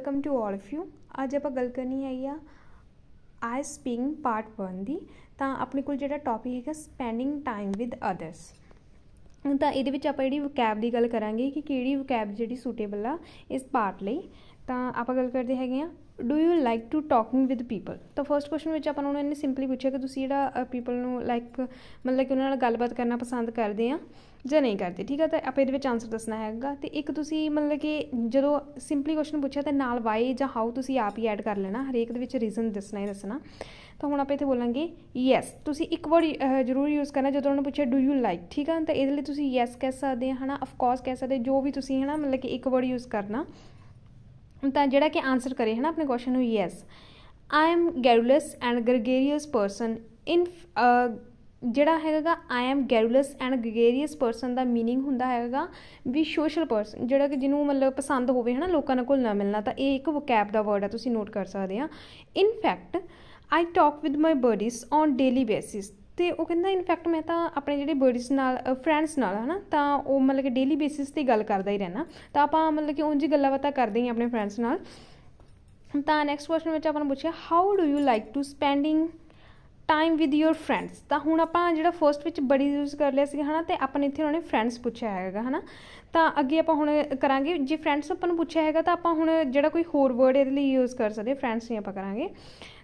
Welcome to all of you ਅੱਜ ਆਪਾਂ ਗੱਲ ਕਰਨੀ ਹੈਗੀ ਆ ਆਈ ਸਪੀਕਿੰਗ ਪਾਰਟ 1 ਦੀ ਤਾਂ ਆਪਣੇ ਕੋਲ ਜਿਹੜਾ ਟੌਪਿਕ ਹੈਗਾ ਸਪੈਂਡਿੰਗ ਟਾਈਮ ਵਿਦ ਅਦਰਸ ਤਾਂ ਇਹਦੇ ਵਿੱਚ ਆਪਾਂ ਜਿਹੜੀ ਵੋਕੈਬ ਦੀ ਗੱਲ ਕਰਾਂਗੇ ਕਿ ਕਿਹੜੀ ਵੋਕੈਬ ਜਿਹੜੀ ਸੂਟੇਬਲ ਆ ਇਸ ਪਾਰਟ ਲਈ ਤਾਂ ਆਪਾਂ ਗੱਲ ਕਰਦੇ ਹੈਗੇ ਆ do you like to talking with people ਤਾਂ ਫਰਸਟ ਕੁਐਸਚਨ ਵਿੱਚ ਆਪਾਂ ਉਹਨਾਂ ਨੇ ਸਿੰਪਲੀ ਪੁੱਛਿਆ ਕਿ ਤੁਸੀਂ ਜਿਹੜਾ ਪੀਪਲ ਨੂੰ ਲਾਈਕ ਮਤਲਬ ਕਿ ਉਹਨਾਂ ਨਾਲ ਗੱਲਬਾਤ ਕਰਨਾ ਪਸੰਦ ਕਰਦੇ ਆ ਜਾਂ ਨਹੀਂ ਕਰਦੇ ਠੀਕ ਆ ਤਾਂ ਆਪਾਂ ਇਹਦੇ ਵਿੱਚ ਆਨਸਰ ਦੱਸਣਾ ਹੈਗਾ ਤੇ ਇੱਕ ਤੁਸੀਂ ਮਤਲਬ ਕਿ ਜਦੋਂ ਸਿੰਪਲੀ ਕੁਐਸਚਨ ਪੁੱਛਿਆ ਤਾਂ ਨਾਲ ਵਾਈ ਜਾਂ ਹਾਊ ਤੁਸੀਂ ਆਪ ਹੀ ਐਡ ਕਰ ਲੈਣਾ ਹਰੇਕ ਦੇ ਵਿੱਚ ਰੀਜ਼ਨ ਦੱਸਣਾ ਹੀ ਦੱਸਣਾ ਤਾਂ ਹੁਣ ਆਪਾਂ ਇੱਥੇ ਬੋਲਾਂਗੇ ਯੈਸ ਤੁਸੀਂ ਇੱਕ ਵਰਡ ਜ਼ਰੂਰ ਯੂਜ਼ ਕਰਨਾ ਜਦੋਂ ਉਹਨਾਂ ਪੁੱਛਿਆ ਡੂ ਯੂ ਲਾਈਕ ਠੀਕ ਆ ਤਾਂ ਇਹਦੇ ਲਈ ਤੁਸੀਂ ਯੈਸ ਕਹਿ ਸਕਦੇ ਆ ਹਨਾ ਆਫ ਕੋਰਸ ਕਹਿ ਸਕਦੇ ਜੋ ਵੀ ਤੁਸੀਂ ਹਨਾ ਮਤਲਬ ਕਿ ਇੱਕ ਵਰਡ ਯੂਜ਼ ਕਰਨਾ ਤਾਂ ਜਿਹੜਾ ਕਿ ਆਨਸਰ ਕਰੇ ਹੈ ਨਾ ਆਪਣੇ ਕੁਐਸਚਨ ਨੂੰ yes I am garrulous and gregarious person in ਜਿਹੜਾ ਹੈਗਾ I am garrulous and gregarious person ਦਾ मीनिंग ਹੁੰਦਾ ਹੈਗਾ ਵੀ ਸੋਸ਼ਲ ਪਰਸਨ ਜਿਹੜਾ ਕਿ ਜਿਹਨੂੰ ਮਤਲਬ ਪਸੰਦ ਹੋਵੇ ਹਨਾ ਲੋਕਾਂ ਨਾਲ ਨਾ ਮਿਲਣਾ ਤਾਂ ਇਹ ਇੱਕ ਵੋਕੈਬ ਦਾ ਵਰਡ ਹੈ ਤੁਸੀਂ ਨੋਟ ਕਰ ਸਕਦੇ ਆ in fact I talk with my buddies on daily basis ਤੇ ਉਹ ਕਹਿੰਦਾ ਇਨਫੈਕਟ ਮੈਂ ਤਾਂ ਆਪਣੇ ਜਿਹੜੇ ਬਰਡਸ ਨਾਲ ਫਰੈਂਡਸ ਨਾਲ ਹਨਾ ਤਾਂ ਉਹ ਮਤਲਬ ਕਿ ਡੇਲੀ ਬੇਸਿਸ ਤੇ ਗੱਲ ਕਰਦਾ ਹੀ ਰਹਿਣਾ ਤਾਂ ਆਪਾਂ ਮਤਲਬ ਕਿ ਉਂਝ ਗੱਲਾਂ ਬਾਤਾਂ ਕਰਦੇ ਹੀ ਆਪਣੇ ਫਰੈਂਡਸ ਨਾਲ ਤਾਂ ਨੈਕਸਟ ਕੁਐਸਚਨ ਵਿੱਚ ਆਪਾਂ ਨੂੰ ਪੁੱਛਿਆ how do you like to spending time with your friends ਤਾਂ ਹੁਣ ਆਪਾਂ ਜਿਹੜਾ ਫਰਸਟ ਵਿੱਚ ਬੜੀ ਯੂਜ਼ ਕਰ ਲਿਆ ਸੀ ਹਨਾ ਤੇ ਆਪਾਂ ਇੱਥੇ ਉਹਨੇ ਫਰੈਂਡਸ ਪੁੱਛਿਆ ਹੈਗਾ ਹਨਾ ਤਾਂ ਅੱਗੇ ਆਪਾਂ ਹੁਣ ਕਰਾਂਗੇ ਜੇ ਫਰੈਂਡਸ ਆਪਾਂ ਨੂੰ ਪੁੱਛਿਆ ਹੈਗਾ ਤਾਂ ਆਪਾਂ ਹੁਣ ਜਿਹੜਾ ਕੋਈ ਹੋਰ ਵਰਡ ਇਹਦੇ ਲਈ ਯੂਜ਼ ਕਰ ਸਕਦੇ ਫਰੈਂਡਸ ਨਹੀਂ ਆਪਾਂ ਕਰਾਂਗੇ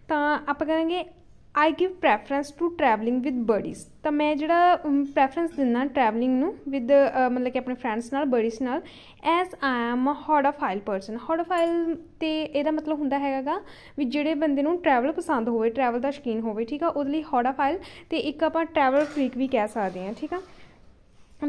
ਤਾਂ ਆਪਾਂ ਕਰਾਂਗੇ I give preference to travelling with buddies ਤਾਂ ਮੈਂ ਜਿਹੜਾ ਪ੍ਰੈਫਰੈਂਸ ਦਿੰਦਾ ਟਰੈਵਲਿੰਗ ਨੂੰ ਵਿਦ ਮਤਲਬ ਕਿ ਆਪਣੇ ਫਰੈਂਡਸ ਨਾਲ ਬਰਡੀਜ਼ ਨਾਲ as I am a hard of file person hard of file ਤੇ ਇਹਦਾ ਮਤਲਬ ਹੁੰਦਾ ਹੈਗਾਗਾ ਵੀ ਜਿਹੜੇ ਬੰਦੇ ਨੂੰ ਟਰੈਵਲ ਪਸੰਦ ਹੋਵੇ ਟਰੈਵਲ ਦਾ ਸ਼ਕੀਨ ਹੋਵੇ ਠੀਕ ਆ ਉਹਦੇ ਲਈ ਹਾਰਡ ਆਫ ਫਾਈਲ ਤੇ ਇੱਕ ਆਪਾਂ ਟਰੈਵਲ ਫ੍ਰੀਕ ਵੀ ਕਹਿ ਸਕਦੇ ਹਾਂ ਠੀਕ ਆ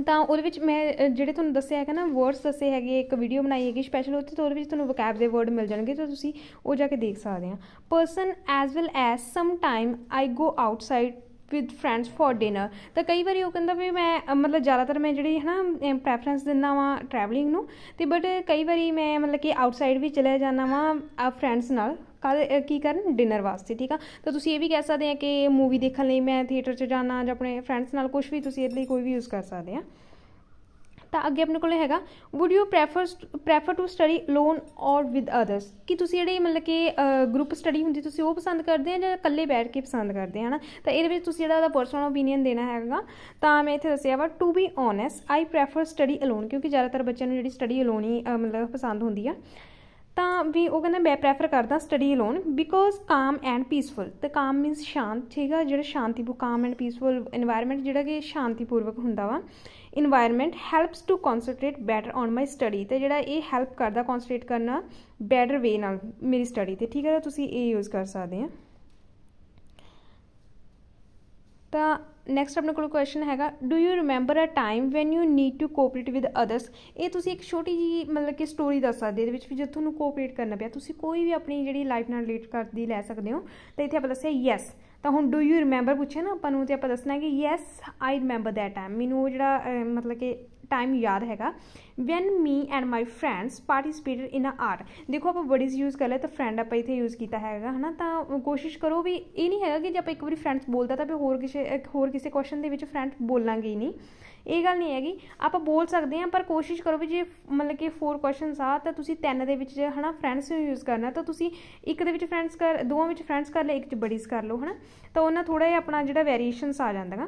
ਤਾਂ ਉਹਦੇ ਵਿੱਚ ਮੈਂ ਜਿਹੜੇ ਤੁਹਾਨੂੰ ਦੱਸਿਆ ਹੈਗਾ ਨਾ ਵਰਡਸ ਦੱਸੇ ਹੈਗੇ ਇੱਕ ਵੀਡੀਓ ਬਣਾਈ ਹੈਗੀ ਸਪੈਸ਼ਲ ਉੱਥੇ ਤੋਂ ਉਹਦੇ ਵਿੱਚ ਤੁਹਾਨੂੰ ਵੋਕੈਬ ਦੇ ਵਰਡ ਮਿਲ ਜਾਣਗੇ ਤਾਂ ਤੁਸੀਂ ਉਹ ਜਾ ਕੇ ਦੇਖ ਸਕਦੇ ਆ person as well as some time I go outside with friends for dinner ਤਾਂ ਕਈ ਵਾਰੀ ਉਹ ਕਹਿੰਦਾ ਵੀ ਮੈਂ ਮਤਲਬ ਜ਼ਿਆਦਾਤਰ ਮੈਂ ਜਿਹੜੀ ਹੈ ਨਾ ਪ੍ਰੈਫਰੈਂਸ ਦਿੰਦਾ ਵਾਂ ਟਰੈਵਲਿੰਗ ਨੂੰ ਤੇ ਬਟ ਕਈ ਵਾਰੀ ਮੈਂ ਮਤਲਬ ਕਿ ਆਊਟਸਾਈਡ ਵੀ ਚਲੇ ਜਾਂਦਾ ਵਾਂ ਆ ਫਰੈਂਡਸ ਨਾਲ ਕੱਲ ਕੀ ਕਰਨ ਡਿਨਰ ਵਾਸਤੇ ਠੀਕ ਆ ਤਾਂ ਤੁਸੀਂ ਇਹ ਵੀ ਕਹਿ ਸਕਦੇ ਆ ਕਿ ਮੂਵੀ ਦੇਖਣ ਲਈ ਮੈਂ ਥੀਏਟਰ 'ਚ ਜਾਣਾ ਜਾਂ ਆਪਣੇ ਫਰੈਂਡਸ ਨਾਲ ਕੁਝ ਵੀ ਤੁਸੀਂ ਇਹਦੇ ਲਈ ਕੋਈ ਵੀ ਯੂਜ਼ ਕਰ ਸਕਦੇ ਆ ਤਾਂ ਅੱਗੇ ਆਪਣੇ ਕੋਲੇ ਹੈਗਾ would you prefer prefer to study alone or with others ਕਿ ਤੁਸੀਂ ਜਿਹੜੀ ਮਤਲਬ ਕਿ ਗਰੁੱਪ ਸਟੱਡੀ ਹੁੰਦੀ ਤੁਸੀਂ ਉਹ ਪਸੰਦ ਕਰਦੇ ਆ ਜਾਂ ਇਕੱਲੇ ਬੈਠ ਕੇ ਪਸੰਦ ਕਰਦੇ ਆ ਹਨਾ ਤਾਂ ਇਹਦੇ ਵਿੱਚ ਤੁਸੀਂ ਜਿਹੜਾ ਦਾ ਪਰਸਨਲ ਓਪੀਨੀਅਨ ਦੇਣਾ ਹੈਗਾ ਤਾਂ ਮੈਂ ਇੱਥੇ ਦੱਸਿਆ ਵਾ to be honest I prefer study alone ਕਿਉਂਕਿ ਜ਼ਿਆਦਾਤਰ ਬੱਚਿਆਂ ਨੂੰ ਜਿਹੜੀ ਸਟੱਡੀ ਅਲੋਨ ਹੀ ਮਤਲਬ ਪਸੰਦ ਹੁੰਦੀ ਆ ਤਾਂ ਵੀ ਉਹ ਕਹਿੰਦਾ ਮੈਂ ਪ੍ਰੈਫਰ ਕਰਦਾ study alone because calm and peaceful ਤੇ ਕਾਮ ਮੀਨਸ ਸ਼ਾਂਤ ਠੀਕ ਆ ਜਿਹੜਾ ਸ਼ਾਂਤੀਪੂ ਕਾਮ ਐਂਡ ਪੀਸਫੁਲ এনवायरमेंट ਜਿਹੜਾ ਕਿ ਸ਼ਾਂਤੀਪੂਰਵਕ ਹੁੰਦਾ ਵਾ environment helps to concentrate better on my study ਤੇ ਜਿਹੜਾ ਇਹ ਹੈਲਪ ਕਰਦਾ ਕਨਸੈਂਟਰੇਟ ਕਰਨਾ ਬੈਟਰ ਵੇ ਨਾਲ ਮੇਰੀ ਸਟੱਡੀ ਤੇ ਠੀਕ ਹੈ ਤੁਸੀਂ ਇਹ ਯੂਜ਼ ਕਰ ਸਕਦੇ ਆ ਤਾਂ ਨੈਕਸਟ ਆਪਣੇ ਕੋਲ ਕੁਐਸਚਨ ਹੈਗਾ do you remember a time when you need to cooperate with others ਇਹ ਤੁਸੀਂ ਇੱਕ ਛੋਟੀ ਜੀ ਮਤਲਬ ਕਿ ਸਟੋਰੀ ਦੱਸ ਸਕਦੇ ਇਹਦੇ ਵਿੱਚ ਵੀ ਜਦ ਤੁਹਾਨੂੰ ਕੋਆਪਰੇਟ ਕਰਨਾ ਪਿਆ ਤੁਸੀਂ ਕੋਈ ਵੀ ਆਪਣੀ ਜਿਹੜੀ ਲਾਈਫ ਨਾਲ ਰਿਲੇਟ ਕਰਦੀ ਲੈ ਸਕਦੇ ਹੋ ਤਾਂ ਇੱਥੇ ਆਪਾਂ ਦੱਸਿਆ ਯੈਸ ਤਾਂ ਹੁਣ ਡੂ ਯੂ ਰਿਮੈਂਬਰ ਪੁੱਛਿਆ ਨਾ ਆਪਾਂ ਨੂੰ ਤੇ ਆਪਾਂ ਦੱਸਣਾ ਕਿ yes I remember that time ਮੈਨੂੰ ਉਹ ਜਿਹੜਾ ਮਤਲਬ ਕਿ ਟਾਈਮ ਯਾਦ ਹੈਗਾ when me and my friends participated in a art ਦੇਖੋ ਆਪਾਂ ਵਰਡਸ ਯੂਜ਼ ਕਰ ਲਏ ਤਾਂ ਫਰੈਂਡ ਆਪਾਂ ਇੱਥੇ ਯੂਜ਼ ਕੀਤਾ ਹੈਗਾ ਹਨਾ ਤਾਂ ਕੋਸ਼ਿਸ਼ ਕਰੋ ਵੀ ਇਹ ਨਹੀਂ ਹੈਗਾ ਕਿ ਜੇ ਆਪਾਂ ਇੱਕ ਵਾਰੀ ਫਰੈਂਡਸ ਬੋਲਦਾ ਤਾਂ ਵੀ ਹੋਰ ਕਿਸੇ ਹੋਰ ਕਿਸੇ ਕੁਐਸਚਨ ਦੇ ਵਿੱਚ ਫਰੈਂਡ ਬੋਲਾਂਗੇ ਹੀ ਨਹੀਂ ਇਹ ਗੱਲ ਨਹੀਂ ਹੈਗੀ ਆਪਾਂ ਬੋਲ ਸਕਦੇ ਹਾਂ ਪਰ ਕੋਸ਼ਿਸ਼ ਕਰੋ ਵੀ ਜੇ ਮਤਲਬ ਕਿ ਫੋਰ ਕੁਐਸਚਨਸ ਆ ਤਾਂ ਤੁਸੀਂ ਤਿੰਨ ਦੇ ਵਿੱਚ ਹਨਾ ਫਰੈਂਡਸ ਨੂੰ ਯੂਜ਼ ਕਰਨਾ ਤਾਂ ਤੁਸੀਂ ਇੱਕ ਦੇ ਵਿੱਚ ਫਰੈਂਡਸ ਕਰ ਦੋਵਾਂ ਵਿੱਚ ਫਰੈਂਡਸ ਕਰ ਲੈ ਇੱਕ ਚ ਬੜੀਜ਼ ਕਰ ਲਓ ਹਨਾ ਤਾਂ ਉਹਨਾਂ ਥੋੜਾ ਜਿਹਾ ਆਪਣਾ ਜਿਹੜਾ ਵੇਰੀਏਸ਼ਨਸ ਆ ਜਾਂਦਾਗਾ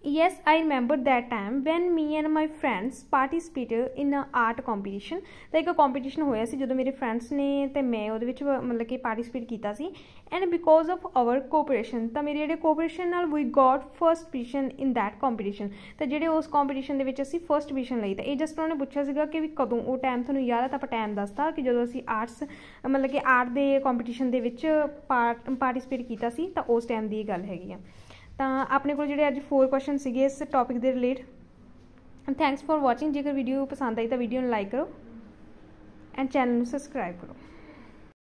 Yes, I remember that time when me and my friends participated in a art competition. ਤਾਂ ਇੱਕ ਕੰਪੀਟੀਸ਼ਨ ਹੋਇਆ ਸੀ ਜਦੋਂ ਮੇਰੇ ਫਰੈਂਡਸ ਨੇ ਤੇ ਮੈਂ ਉਹਦੇ ਵਿੱਚ ਮਤਲਬ ਕਿ ਪਾਰਟਿਸਿਪੇਟ ਕੀਤਾ ਸੀ and because of our cooperation ਤਾਂ ਮੇਰੇ ਜਿਹੜੇ ਕੋਆਪਰੇਸ਼ਨ ਨਾਲ we got first position in that competition ਤਾਂ ਜਿਹੜੇ ਉਸ ਕੰਪੀਟੀਸ਼ਨ ਦੇ ਵਿੱਚ ਅਸੀਂ ਫਰਸਟ ਪੋਜੀਸ਼ਨ ਲਈ ਤਾਂ ਇਹ ਜਸਟ ਉਹਨਾਂ ਨੇ ਪੁੱਛਿਆ ਸੀਗਾ ਕਿ ਵੀ ਕਦੋਂ ਉਹ ਟਾਈਮ ਤੁਹਾਨੂੰ ਯਾਦ ਆ ਤਾਂ ਆਪਾਂ ਟਾਈਮ ਦੱਸਤਾ ਕਿ ਜਦੋਂ ਅਸੀਂ ਆਰਟਸ ਮਤਲਬ ਕਿ ਆਰਟ ਦੇ ਕੰਪੀਟੀਸ਼ਨ ਦੇ ਵਿੱਚ ਪਾਰਟਿਸਿਪੇਟ ਕੀਤਾ ਸੀ ਤਾਂ ਉਸ ਟਾਈਮ ਦੀ ਇਹ ਗੱਲ ਹੈਗੀ ਆ ਤਾਂ ਆਪਣੇ ਕੋਲ ਜਿਹੜੇ ਅੱਜ 4 ਕੁਐਸਚਨ ਸੀਗੇ ਇਸ ਟੌਪਿਕ ਦੇ ਰਿਲੇਟ ਥੈਂਕਸ ਫॉर ਵਾਚਿੰਗ ਜੇਕਰ ਵੀਡੀਓ ਪਸੰਦ ਆਈ ਤਾਂ ਵੀਡੀਓ ਨੂੰ ਲਾਈਕ ਕਰੋ ਐਂਡ ਚੈਨਲ ਨੂੰ ਸਬਸਕ੍ਰਾਈਬ ਕਰੋ